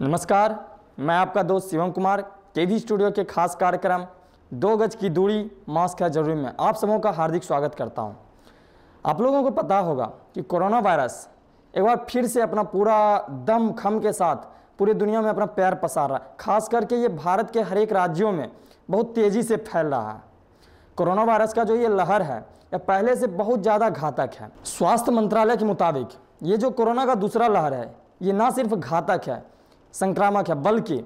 नमस्कार मैं आपका दोस्त शिवम कुमार केवी स्टूडियो के खास कार्यक्रम दो गज की दूरी मास्क है जरूरी में आप सबों का हार्दिक स्वागत करता हूं। आप लोगों को पता होगा कि कोरोना वायरस एक बार फिर से अपना पूरा दम खम के साथ पूरी दुनिया में अपना पैर पसार रहा है खास करके ये भारत के हर एक राज्यों में बहुत तेज़ी से फैल रहा है कोरोना वायरस का जो ये लहर है यह पहले से बहुत ज़्यादा घातक है स्वास्थ्य मंत्रालय के मुताबिक ये जो कोरोना का दूसरा लहर है ये ना सिर्फ घातक है संक्रामक है बल्कि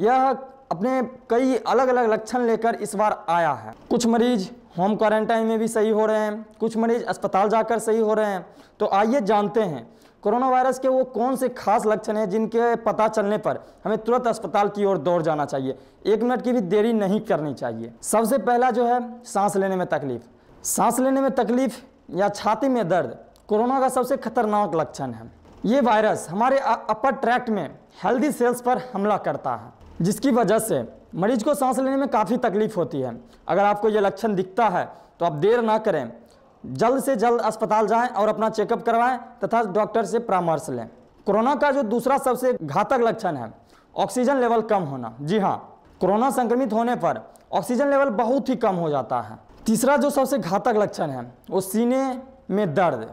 यह अपने कई अलग अलग लक्षण लेकर इस बार आया है कुछ मरीज होम क्वारंटाइन में भी सही हो रहे हैं कुछ मरीज अस्पताल जाकर सही हो रहे हैं तो आइए जानते हैं कोरोना वायरस के वो कौन से खास लक्षण हैं जिनके पता चलने पर हमें तुरंत अस्पताल की ओर दौड़ जाना चाहिए एक मिनट की भी देरी नहीं करनी चाहिए सबसे पहला जो है सांस लेने में तकलीफ सांस लेने में तकलीफ या छाती में दर्द कोरोना का सबसे खतरनाक लक्षण है ये वायरस हमारे अपर ट्रैक्ट में हेल्दी सेल्स पर हमला करता है जिसकी वजह से मरीज को सांस लेने में काफ़ी तकलीफ होती है अगर आपको ये लक्षण दिखता है तो आप देर ना करें जल्द से जल्द अस्पताल जाएं और अपना चेकअप करवाएं तथा डॉक्टर से परामर्श लें कोरोना का जो दूसरा सबसे घातक लक्षण है ऑक्सीजन लेवल कम होना जी हाँ कोरोना संक्रमित होने पर ऑक्सीजन लेवल बहुत ही कम हो जाता है तीसरा जो सबसे घातक लक्षण है वो सीने में दर्द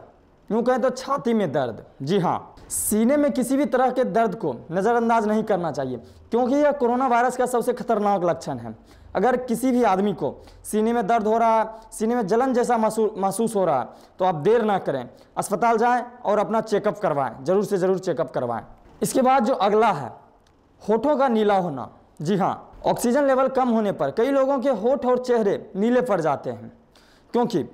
यूँ कहें तो छाती में दर्द जी हाँ सीने में किसी भी तरह के दर्द को नज़रअंदाज नहीं करना चाहिए क्योंकि यह कोरोना वायरस का सबसे खतरनाक लक्षण है अगर किसी भी आदमी को सीने में दर्द हो रहा है सीने में जलन जैसा महसूस हो रहा है तो आप देर ना करें अस्पताल जाएं और अपना चेकअप करवाएं ज़रूर से ज़रूर चेकअप करवाएं इसके बाद जो अगला है होठों का नीला होना जी हाँ ऑक्सीजन लेवल कम होने पर कई लोगों के होठ और चेहरे नीले पड़ जाते हैं क्योंकि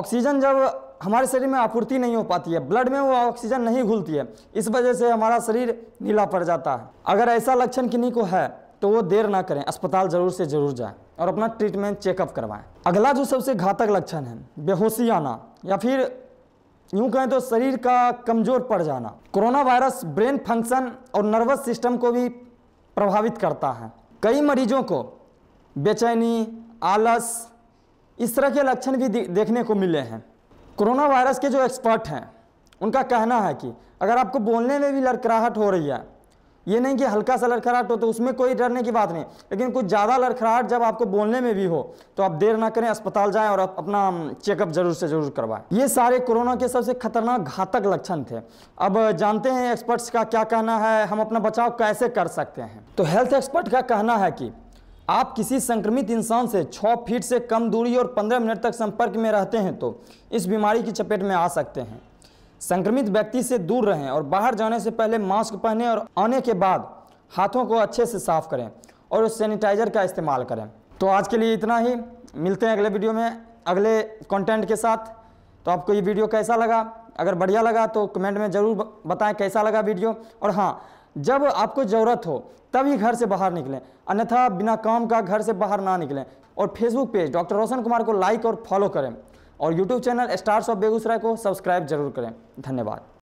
ऑक्सीजन जब हमारे शरीर में आपूर्ति नहीं हो पाती है ब्लड में वो ऑक्सीजन नहीं घुलती है इस वजह से हमारा शरीर नीला पड़ जाता है अगर ऐसा लक्षण किन्हीं को है तो वो देर ना करें अस्पताल ज़रूर से ज़रूर जाएं और अपना ट्रीटमेंट चेकअप करवाएं अगला जो सबसे घातक लक्षण है बेहोशी आना या फिर यूं कहें तो शरीर का कमज़ोर पड़ जाना कोरोना वायरस ब्रेन फंक्शन और नर्वस सिस्टम को भी प्रभावित करता है कई मरीजों को बेचैनी आलस इस तरह के लक्षण भी देखने को मिले हैं कोरोना वायरस के जो एक्सपर्ट हैं उनका कहना है कि अगर आपको बोलने में भी लड़खड़ाहट हो रही है ये नहीं कि हल्का सा लड़खड़ाहट हो तो उसमें कोई डरने की बात नहीं लेकिन कुछ ज़्यादा लड़खड़ाहट जब आपको बोलने में भी हो तो आप देर ना करें अस्पताल जाएं और अपना चेकअप जरूर से जरूर करवाएं ये सारे कोरोना के सबसे खतरनाक घातक लक्षण थे अब जानते हैं एक्सपर्ट्स का क्या कहना है हम अपना बचाव कैसे कर सकते हैं तो हेल्थ एक्सपर्ट का कहना है कि आप किसी संक्रमित इंसान से 6 फीट से कम दूरी और 15 मिनट तक संपर्क में रहते हैं तो इस बीमारी की चपेट में आ सकते हैं संक्रमित व्यक्ति से दूर रहें और बाहर जाने से पहले मास्क पहनें और आने के बाद हाथों को अच्छे से साफ करें और सैनिटाइजर का इस्तेमाल करें तो आज के लिए इतना ही मिलते हैं अगले वीडियो में अगले कंटेंट के साथ तो आपको ये वीडियो कैसा लगा अगर बढ़िया लगा तो कमेंट में ज़रूर बताएं कैसा लगा वीडियो और हाँ जब आपको ज़रूरत हो तभी घर से बाहर निकलें अन्यथा बिना काम का घर से बाहर ना निकलें और Facebook page doctor Roshan Kumar को लाइक और फॉलो करें और YouTube channel stars of Begusarai को सब्सक्राइब जरूर करें धन्यवाद